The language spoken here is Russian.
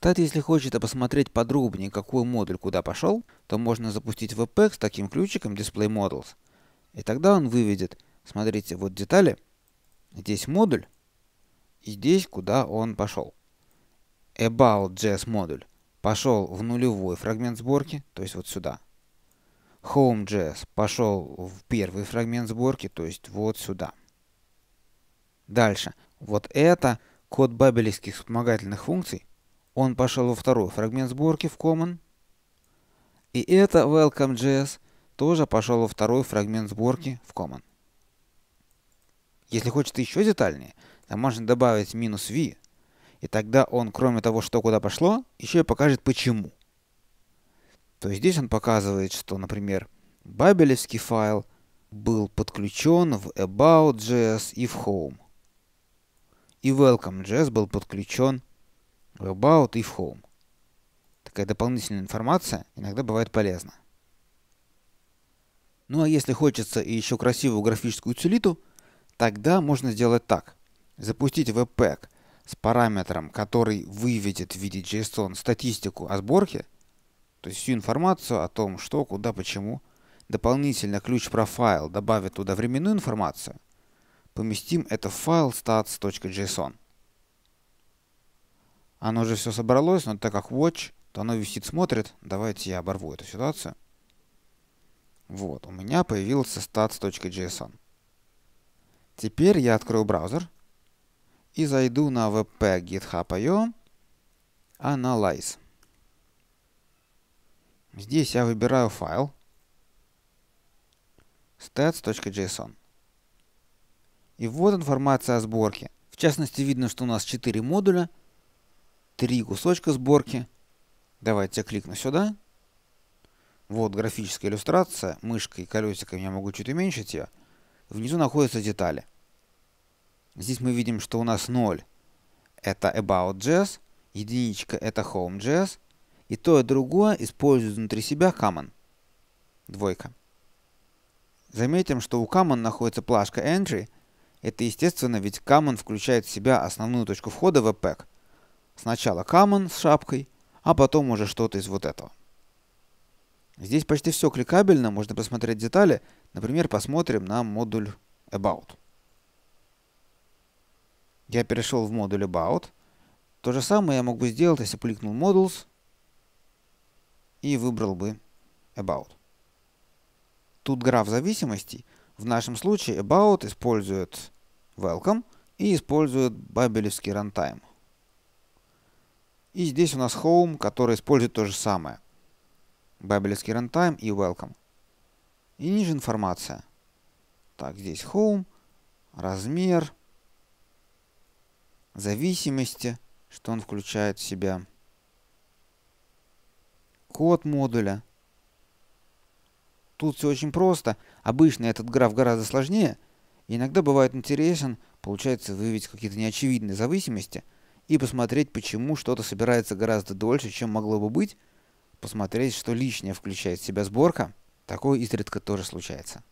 Кстати, если хочется посмотреть подробнее, какой модуль куда пошел, то можно запустить VPEC с таким ключиком Display Models. И тогда он выведет, смотрите, вот детали, здесь модуль, и здесь куда он пошел. About.js модуль пошел в нулевой фрагмент сборки, то есть вот сюда. Home.js пошел в первый фрагмент сборки, то есть вот сюда. Дальше. Вот это код бабелевских вспомогательных функций, он пошел во второй фрагмент сборки в Common. И это Welcome.js тоже пошел во второй фрагмент сборки в Common. Если хочется еще детальнее, то можно добавить минус v, и тогда он, кроме того, что куда пошло, еще и покажет почему. То есть здесь он показывает, что, например, бабелевский файл был подключен в about.js и в home. И welcome.js был подключен about, if home. Такая дополнительная информация иногда бывает полезна. Ну а если хочется и еще красивую графическую утилиту, тогда можно сделать так. Запустить webpack с параметром, который выведет в виде JSON статистику о сборке, то есть всю информацию о том, что, куда, почему. Дополнительно ключ профайл добавит туда временную информацию. Поместим это в файл stats.json. Оно же все собралось, но так как Watch, то оно висит, смотрит. Давайте я оборву эту ситуацию. Вот, у меня появился stats.json. Теперь я открою браузер и зайду на wp github.io analyze. Здесь я выбираю файл stats.json. И вот информация о сборке. В частности, видно, что у нас 4 модуля — три кусочка сборки. Давайте я кликну сюда. Вот графическая иллюстрация. Мышкой и колесиком я могу чуть уменьшить ее. Внизу находятся детали. Здесь мы видим, что у нас 0 это about.js, единичка это home.js, и то и другое используют внутри себя common. Двойка. Заметим, что у common находится плашка entry. Это естественно, ведь common включает в себя основную точку входа в APEC. Сначала камен с шапкой, а потом уже что-то из вот этого. Здесь почти все кликабельно, можно посмотреть детали. Например, посмотрим на модуль About. Я перешел в модуль About. То же самое я могу сделать, если кликнул Models и выбрал бы About. Тут граф зависимостей. В нашем случае About использует Welcome и использует бабелевский рантайм. И здесь у нас home, который использует то же самое. Бабелевский runtime и welcome. И ниже информация. Так, здесь home, размер, зависимости, что он включает в себя, код модуля. Тут все очень просто. Обычно этот граф гораздо сложнее. иногда бывает интересен, получается выявить какие-то неочевидные зависимости – и посмотреть, почему что-то собирается гораздо дольше, чем могло бы быть, посмотреть, что лишнее включает в себя сборка, такое изредка тоже случается.